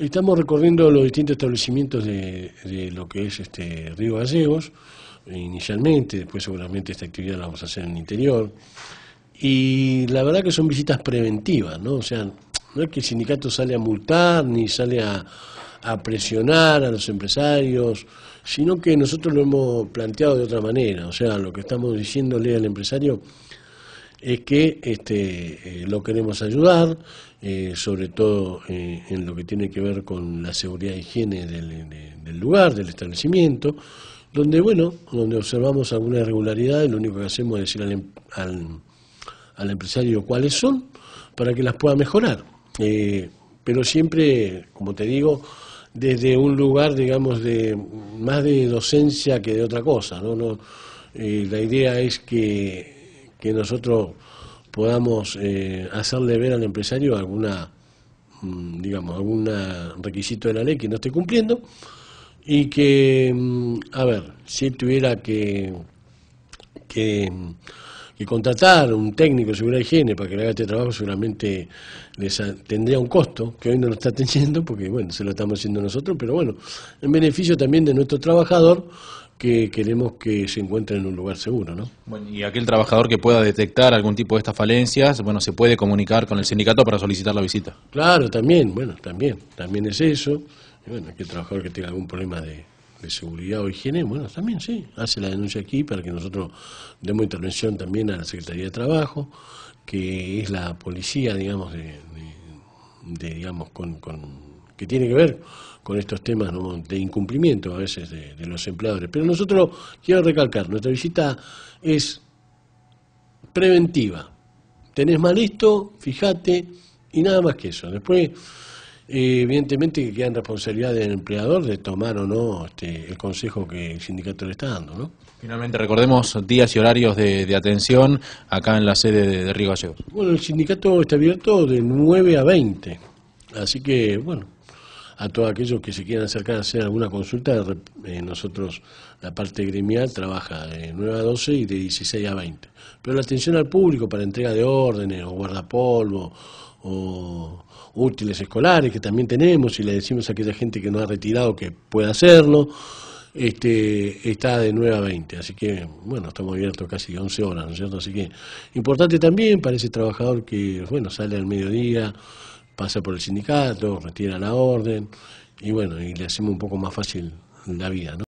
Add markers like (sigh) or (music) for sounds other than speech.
Estamos recorriendo los distintos establecimientos de, lo que es este Río Gallegos, inicialmente, después seguramente esta actividad la vamos a hacer en el interior. Y la verdad que son visitas preventivas, ¿no? O sea, no es que el sindicato sale a multar ni sale a, a presionar a los empresarios, sino que nosotros lo hemos planteado de otra manera. O sea, lo que estamos diciéndole al empresario, es que este, eh, lo queremos ayudar, eh, sobre todo eh, en lo que tiene que ver con la seguridad e higiene del, lugar, del establecimiento, donde, bueno, donde observamos alguna irregularidad, lo único que hacemos es decir em, al, empresario cuáles son para que las pueda mejorar. pero siempre, como te digo, desde un lugar, digamos, de más de docencia que de otra cosa. ¿no? la idea es que que nosotros podamos eh, hacerle ver al empresario alguna, mm, digamos, algún requisito de la ley que no esté cumpliendo y que, mm, a ver, si tuviera que, mm, que, contratar un técnico de seguridad y higiene para que le haga este trabajo, seguramente les tendría un costo que hoy no lo está (laughs) teniendo porque, bueno, se lo estamos haciendo nosotros, pero bueno, en beneficio también de nuestro trabajador que queremos que se encuentre en un lugar seguro. ¿no? y aquel trabajador que pueda detectar algún tipo de estas falencias, bueno, se puede comunicar con el sindicato para solicitar la visita. Claro, también, bueno, también, también es eso. Y bueno, aquel trabajador que tenga algún problema de, seguridad o higiene, bueno, también sí, hace la denuncia aquí para que nosotros demos intervención también a la Secretaría de Trabajo, que es la policía, digamos, de digamos, con, con que tiene que ver con estos temas de incumplimiento a veces de, los empleadores. Pero nosotros, quiero recalcar, nuestra visita es preventiva. Tenés mal esto, fíjate, y nada más que eso. Después, eh, evidentemente, que en responsabilidad del empleador de tomar o no este, el consejo que el sindicato le está dando. ¿no? Finalmente, recordemos días y horarios de, atención acá en la sede de, de Río Gallegos. Bueno, el sindicato está abierto de 9 a 20, así que, bueno, a todos aquellos que se quieran acercar a hacer alguna consulta. Eh, nosotros, la parte gremial, trabaja de 9 a 12 y de 16 a 20. Pero la atención al público para entrega de órdenes o guardapolvo o útiles escolares que también tenemos y le decimos a aquella gente que no ha retirado que pueda hacerlo, este, está de 9 a 20. Así que, bueno, estamos abiertos casi 11 horas, ¿no es cierto? Así que, importante también para ese trabajador que, bueno, sale al mediodía pasa por el sindicato, retira la orden y bueno, y le hacemos un poco más fácil la vida, ¿no?